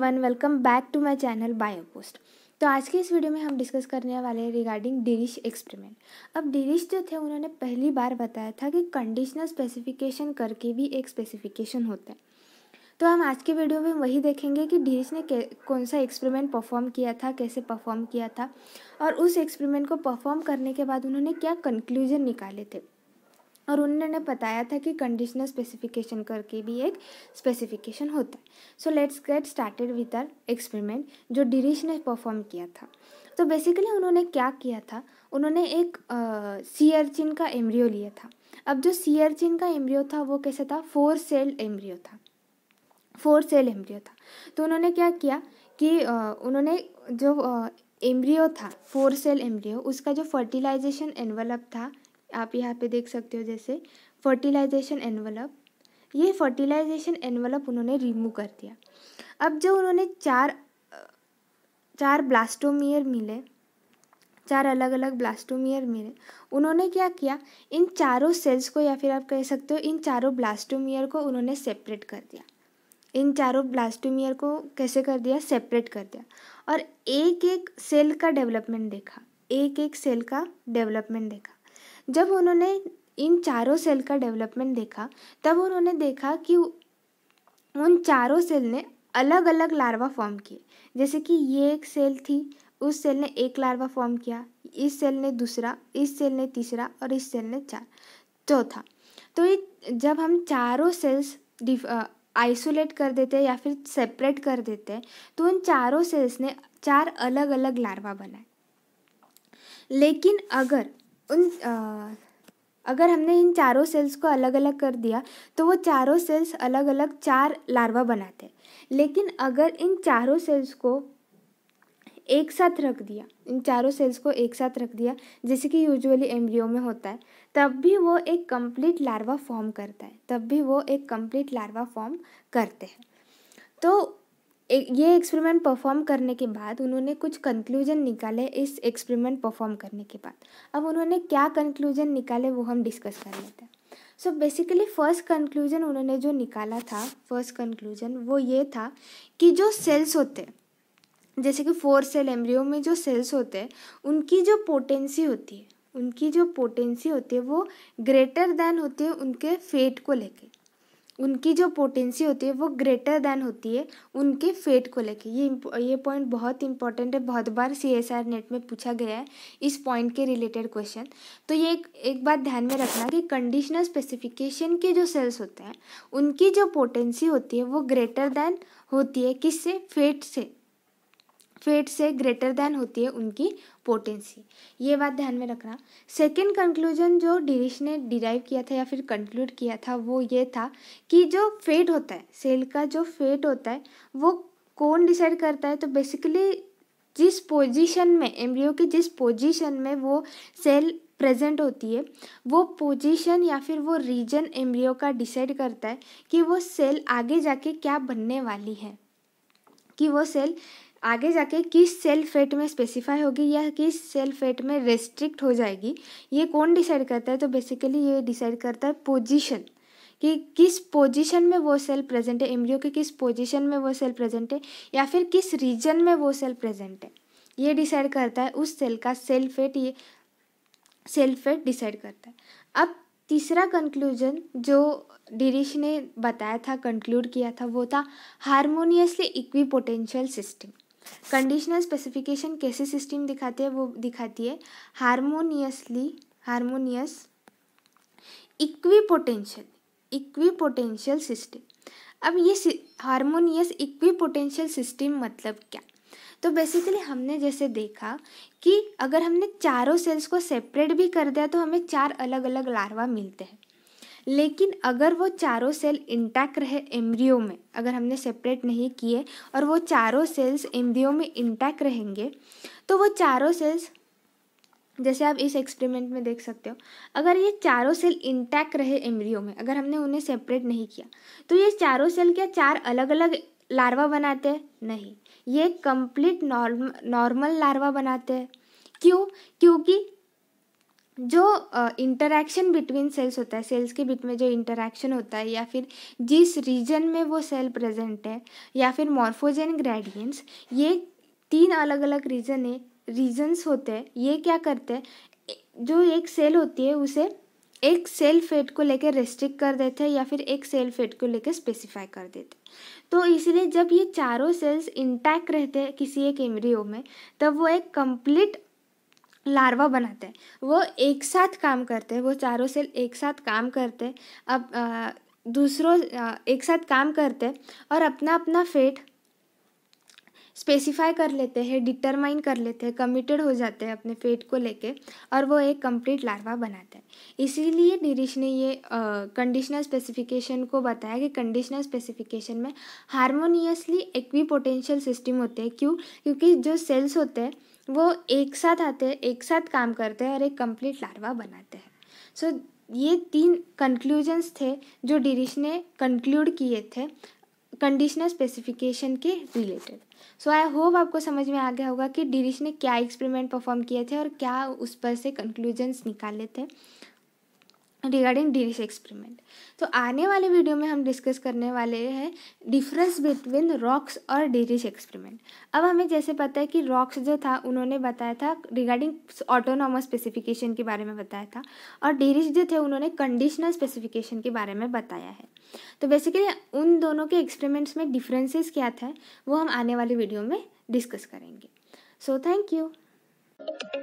everyone welcome back to my channel bio post तो आज के इस वीडियो में हम डिस्कस करने वाले हैं रिगार्डिंग डिरिश एक्सपेरिमेंट अब डिरिश जो थे उन्होंने पहली बार बताया था कि कंडीशनल स्पेसिफिकेशन करके भी एक स्पेसिफिकेशन होता है तो हम आज के वीडियो में वही देखेंगे कि डिरिश ने कौन सा एक्सपेरिमेंट परफॉर्म किया था कैसे परफॉर्म किया था और उस एक्सपेरिमेंट को परफॉर्म करने के बाद उन्होंने क्या कंक्लूजन निकाले थे और उन्होंने बताया था कि कंडीशनल स्पेसिफिकेशन करके भी एक स्पेसिफिकेशन होता है so let's get started with our experiment जो डिरीश ने परफॉर्म किया था तो बेसिकली उन्होंने क्या किया था उन्होंने एक सीअरचिन का एम्ब्रियो लिया था अब जो सी का एम्ब्रियो था वो कैसा था फोर सेल एम्ब्रियो था फोर सेल एम्ब्रियो था तो उन्होंने क्या किया कि उन्होंने जो एम्ब्रियो था फोर सेल एम्ब्रियो उसका जो फर्टिलाइजेशन एनवलप था आप यहाँ पे देख सकते हो जैसे फर्टिलाइजेशन एनवलप ये फर्टिलाइजेशन एनवलप उन्होंने रिमूव कर दिया अब जो उन्होंने चार चार ब्लास्टोमियर मिले चार अलग अलग ब्लास्टोमियर मिले उन्होंने क्या किया इन चारों सेल्स को या फिर आप कह सकते हो इन चारों ब्लास्टोमियर को उन्होंने सेपरेट कर दिया इन चारों ब्लास्टोमियर को कैसे कर दिया सेपरेट कर दिया और एक एक सेल का डेवलपमेंट देखा एक एक सेल का डेवलपमेंट देखा जब उन्होंने इन चारों सेल का डेवलपमेंट देखा तब उन्होंने देखा कि उन चारों सेल ने अलग अलग लार्वा फॉर्म किए जैसे कि ये एक सेल थी उस सेल ने एक लार्वा फॉर्म किया इस सेल ने दूसरा इस सेल ने तीसरा और इस सेल ने चार चौथा तो ये जब हम चारों सेल्स आइसोलेट कर देते हैं या फिर सेपरेट कर देते हैं तो उन चारों सेल्स ने चार अलग अलग लार्वा बनाए लेकिन अगर उन आ, अगर हमने इन चारों सेल्स को अलग अलग कर दिया तो वो चारों सेल्स अलग अलग चार लार्वा बनाते हैं लेकिन अगर इन चारों सेल्स को एक साथ रख दिया इन चारों सेल्स को एक साथ रख दिया जैसे कि यूजुअली एम्ब्रियो में होता है तब भी वो एक कंप्लीट लार्वा फॉर्म करता है तब भी वो एक कंप्लीट लार्वा फॉर्म करते हैं तो ये एक्सपेरिमेंट परफॉर्म करने के बाद उन्होंने कुछ कंक्लूजन निकाले इस एक्सपेरिमेंट परफॉर्म करने के बाद अब उन्होंने क्या कंक्लूजन निकाले वो हम डिस्कस कर लेते हैं सो बेसिकली फर्स्ट कंक्लूजन उन्होंने जो निकाला था फर्स्ट कंक्लूजन वो ये था कि जो सेल्स होते जैसे कि फोर सेल एम्ब्रियो में जो सेल्स होते हैं उनकी जो पोटेंसी होती है उनकी जो पोटेंसी होती है वो ग्रेटर देन होती है उनके फेट को लेके उनकी जो पोटेंसी होती है वो ग्रेटर दैन होती है उनके फेट को लेके ये ये पॉइंट बहुत इंपॉर्टेंट है बहुत बार सी एस आर नेट में पूछा गया है इस पॉइंट के रिलेटेड क्वेश्चन तो ये एक एक बात ध्यान में रखना कि कंडीशनल स्पेसिफिकेशन के जो सेल्स होते हैं उनकी जो पोटेंसी होती है वो ग्रेटर दैन होती है किससे फेट से फेट से ग्रेटर देन होती है उनकी पोटेंसी ये बात ध्यान में रखना सेकेंड कंक्लूजन जो डिरिश ने डिराइव किया था या फिर कंक्लूड किया था वो ये था कि जो फेट होता है सेल का जो फेट होता है वो कौन डिसाइड करता है तो बेसिकली जिस पोजीशन में एम्ब्रियो की जिस पोजीशन में वो सेल प्रेजेंट होती है वो पोजीशन या फिर वो रीजन एम्ब्रियो का डिसाइड करता है कि वो सेल आगे जाके क्या बनने वाली है कि वो सेल आगे जाके किस सेल फेट में स्पेसिफाई होगी या किस सेल फेट में रेस्ट्रिक्ट हो जाएगी ये कौन डिसाइड करता है तो बेसिकली ये डिसाइड करता है पोजीशन कि किस पोजीशन में वो सेल प्रेजेंट है एम्ब्रियो के किस पोजीशन में वो सेल प्रेजेंट है या फिर किस रीजन में वो सेल प्रेजेंट है ये डिसाइड करता है उस सेल का सेल फेट ये सेल फेट डिसाइड करता है अब तीसरा कंक्लूजन जो डिरिश ने बताया था कंक्लूड किया था वो था harmoniously equipotential system conditional specification कैसे सिस्टम दिखाते हैं वो दिखाती है harmoniously harmonious equipotential equipotential system अब ये हारमोनियस इक्वीपोटेंशियल सिस्टम मतलब क्या तो बेसिकली हमने जैसे देखा कि अगर हमने चारों सेल्स को सेपरेट भी कर दिया तो हमें चार अलग अलग लार्वा मिलते हैं लेकिन अगर वो चारों सेल इंटैक्ट रहे एम्ब्रियो में अगर हमने सेपरेट नहीं किए और वो चारों सेल्स एम्ब्रियो में इंटैक्ट रहेंगे तो वो चारों सेल्स जैसे आप इस एक्सपेरिमेंट में देख सकते हो अगर ये चारों सेल इंटैक्ट रहे एम्ब्रियो में अगर हमने उन्हें सेपरेट नहीं किया तो ये चारों सेल क्या चार अलग अलग लार्वा बनाते हैं नहीं ये कंप्लीट नॉर्म नॉर्मल लार्वा बनाते हैं क्यों क्योंकि जो इंटरेक्शन बिटवीन सेल्स होता है सेल्स के बीच में जो इंटरेक्शन होता है या फिर जिस रीजन में वो सेल प्रेजेंट है या फिर मॉर्फोजेन ग्रेडियंट्स ये तीन अलग अलग रीजन है रीजन्स होते हैं ये क्या करते हैं जो एक सेल होती है उसे एक सेल फेट को लेकर रेस्ट्रिक्ट कर देते हैं या फिर एक सेल फेट को लेकर स्पेसिफाई कर देते हैं तो इसलिए जब ये चारों सेल्स इंटैक्ट रहते हैं किसी एक एम्ब्रियो में तब वो एक कंप्लीट लार्वा बनाते हैं वो एक साथ काम करते हैं वो चारों सेल एक साथ काम करते हैं अब दूसरों एक साथ काम करते हैं और अपना अपना फेट स्पेसिफाई कर लेते हैं डिटरमाइन कर लेते हैं कमिटेड हो जाते हैं अपने फेट को लेके और वो एक कंप्लीट लार्वा बनाते हैं इसीलिए डिरिश ने ये कंडीशनल स्पेसिफिकेशन को बताया कि कंडीशनल स्पेसिफिकेशन में हारमोनियसली एक्वी पोटेंशियल सिस्टम होते हैं क्यों क्योंकि जो सेल्स होते हैं वो एक साथ आते हैं एक साथ काम करते हैं और एक कंप्लीट लार्वा बनाते हैं सो so, ये तीन कंक्लूजन्स थे जो डिरिश ने कंक्लूड किए थे कंडीशनल स्पेसिफिकेशन के रिलेटेड सो आई होप आपको समझ में आ गया होगा कि डिरिश ने क्या एक्सपेरिमेंट परफॉर्म किए थे और क्या उस पर से कंक्लूजन्स निकाले थे रिगार्डिंग डिश एक्सपेरिमेंट तो आने वाले वीडियो में हम डिस्कस करने वाले हैं डिफरेंस बिटवीन रॉक्स और डिरिस एक्सपेरिमेंट अब हमें जैसे पता है कि रॉक्स जो था उन्होंने बताया था रिगार्डिंग ऑटोनॉमस स्पेसिफिकेशन के बारे में बताया था और डिरिस जो थे उन्होंने कंडीशनल स्पेसिफिकेशन के बारे में बताया है तो बेसिकली उन दोनों के एक्सपेरिमेंट्स में डिफरेंसेस क्या थे वो हम आने वाले वीडियो में डिस्कस करेंगे सो थैंक यू